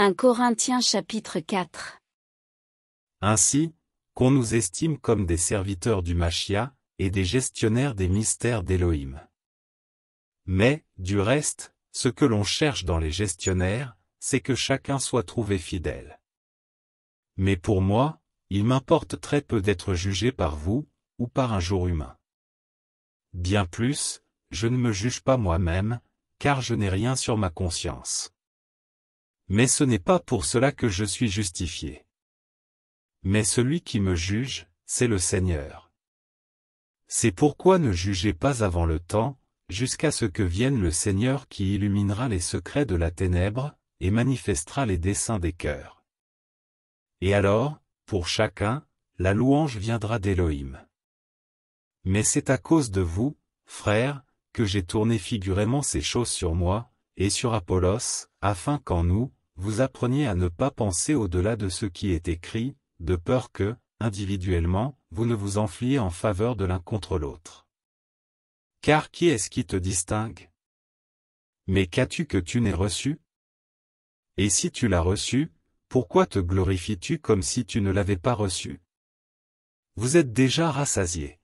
1 Corinthiens chapitre 4 Ainsi, qu'on nous estime comme des serviteurs du Machia, et des gestionnaires des mystères d'Élohim. Mais, du reste, ce que l'on cherche dans les gestionnaires, c'est que chacun soit trouvé fidèle. Mais pour moi, il m'importe très peu d'être jugé par vous, ou par un jour humain. Bien plus, je ne me juge pas moi-même, car je n'ai rien sur ma conscience. Mais ce n'est pas pour cela que je suis justifié. Mais celui qui me juge, c'est le Seigneur. C'est pourquoi ne jugez pas avant le temps, jusqu'à ce que vienne le Seigneur qui illuminera les secrets de la ténèbre, et manifestera les desseins des cœurs. Et alors, pour chacun, la louange viendra d'Élohim. Mais c'est à cause de vous, frères, que j'ai tourné figurément ces choses sur moi, et sur Apollos, afin qu'en nous, vous appreniez à ne pas penser au-delà de ce qui est écrit, de peur que, individuellement, vous ne vous enfliez en faveur de l'un contre l'autre. Car qui est-ce qui te distingue Mais qu'as-tu que tu n'aies reçu Et si tu l'as reçu, pourquoi te glorifies-tu comme si tu ne l'avais pas reçu Vous êtes déjà rassasiés.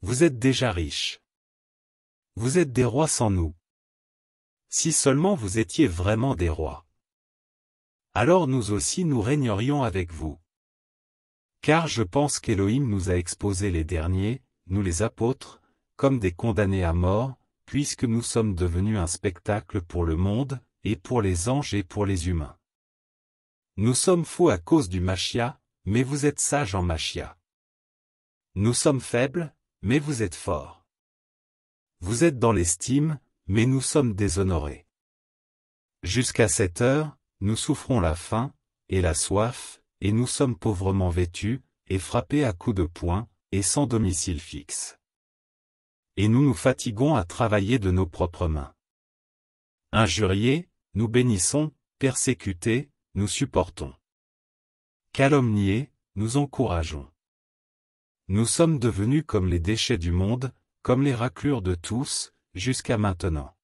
Vous êtes déjà riches. Vous êtes des rois sans nous. Si seulement vous étiez vraiment des rois alors nous aussi nous régnerions avec vous. Car je pense qu'Élohim nous a exposés les derniers, nous les apôtres, comme des condamnés à mort, puisque nous sommes devenus un spectacle pour le monde, et pour les anges et pour les humains. Nous sommes fous à cause du Machia, mais vous êtes sages en Machia. Nous sommes faibles, mais vous êtes forts. Vous êtes dans l'estime, mais nous sommes déshonorés. Jusqu'à cette heure, nous souffrons la faim, et la soif, et nous sommes pauvrement vêtus, et frappés à coups de poing, et sans domicile fixe. Et nous nous fatiguons à travailler de nos propres mains. Injuriés, nous bénissons, persécutés, nous supportons. Calomniés, nous encourageons. Nous sommes devenus comme les déchets du monde, comme les raclures de tous, jusqu'à maintenant.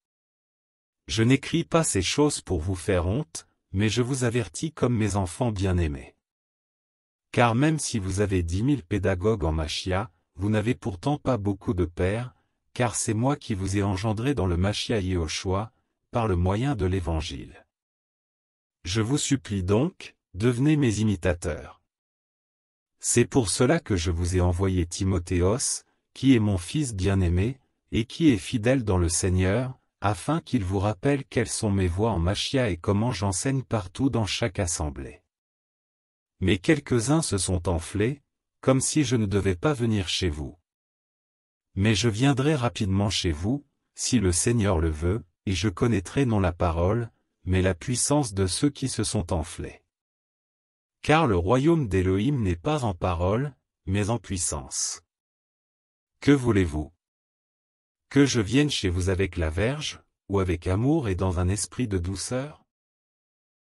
Je n'écris pas ces choses pour vous faire honte, mais je vous avertis comme mes enfants bien-aimés. Car même si vous avez dix mille pédagogues en machia, vous n'avez pourtant pas beaucoup de pères, car c'est moi qui vous ai engendré dans le machia choix, par le moyen de l'Évangile. Je vous supplie donc, devenez mes imitateurs. C'est pour cela que je vous ai envoyé Timothéos, qui est mon fils bien-aimé, et qui est fidèle dans le Seigneur, afin qu'il vous rappelle quelles sont mes voies en machia et comment j'enseigne partout dans chaque assemblée. Mais quelques-uns se sont enflés, comme si je ne devais pas venir chez vous. Mais je viendrai rapidement chez vous, si le Seigneur le veut, et je connaîtrai non la parole, mais la puissance de ceux qui se sont enflés. Car le royaume d'Élohim n'est pas en parole, mais en puissance. Que voulez-vous que je vienne chez vous avec la verge, ou avec amour et dans un esprit de douceur